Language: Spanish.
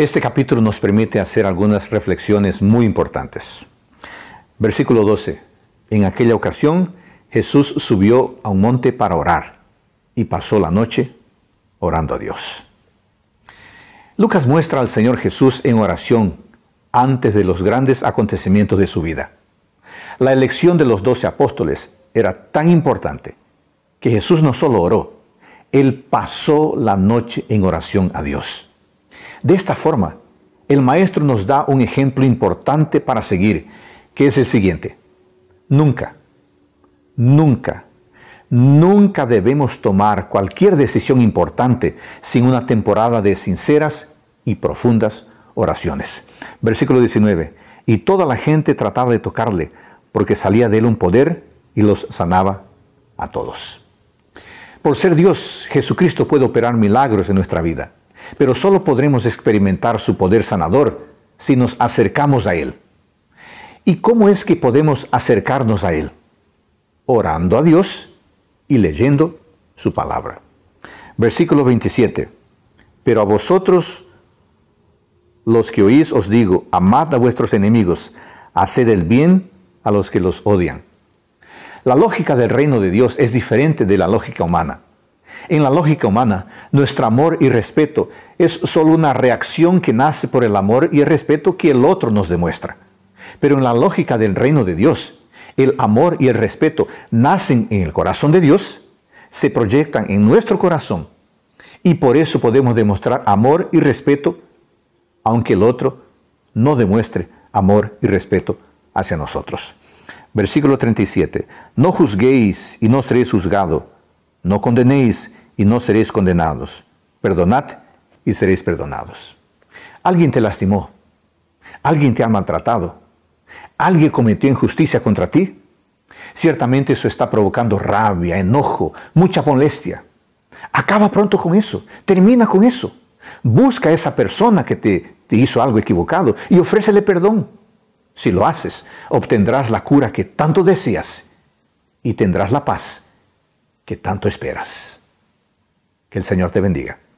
Este capítulo nos permite hacer algunas reflexiones muy importantes. Versículo 12. En aquella ocasión Jesús subió a un monte para orar y pasó la noche orando a Dios. Lucas muestra al Señor Jesús en oración antes de los grandes acontecimientos de su vida. La elección de los doce apóstoles era tan importante que Jesús no solo oró, Él pasó la noche en oración a Dios. De esta forma, el maestro nos da un ejemplo importante para seguir, que es el siguiente. Nunca, nunca, nunca debemos tomar cualquier decisión importante sin una temporada de sinceras y profundas oraciones. Versículo 19. Y toda la gente trataba de tocarle, porque salía de él un poder y los sanaba a todos. Por ser Dios, Jesucristo puede operar milagros en nuestra vida pero solo podremos experimentar su poder sanador si nos acercamos a Él. ¿Y cómo es que podemos acercarnos a Él? Orando a Dios y leyendo su palabra. Versículo 27. Pero a vosotros, los que oís, os digo, amad a vuestros enemigos, haced el bien a los que los odian. La lógica del reino de Dios es diferente de la lógica humana. En la lógica humana, nuestro amor y respeto es solo una reacción que nace por el amor y el respeto que el otro nos demuestra. Pero en la lógica del reino de Dios, el amor y el respeto nacen en el corazón de Dios, se proyectan en nuestro corazón y por eso podemos demostrar amor y respeto aunque el otro no demuestre amor y respeto hacia nosotros. Versículo 37. No juzguéis y no seréis juzgados no condenéis y no seréis condenados. Perdonad y seréis perdonados. Alguien te lastimó. Alguien te ha maltratado. Alguien cometió injusticia contra ti. Ciertamente eso está provocando rabia, enojo, mucha molestia. Acaba pronto con eso. Termina con eso. Busca a esa persona que te, hizo algo equivocado y ofrécele perdón. Si lo haces, obtendrás la cura que tanto deseas y tendrás la paz que tanto esperas. Que el Señor te bendiga.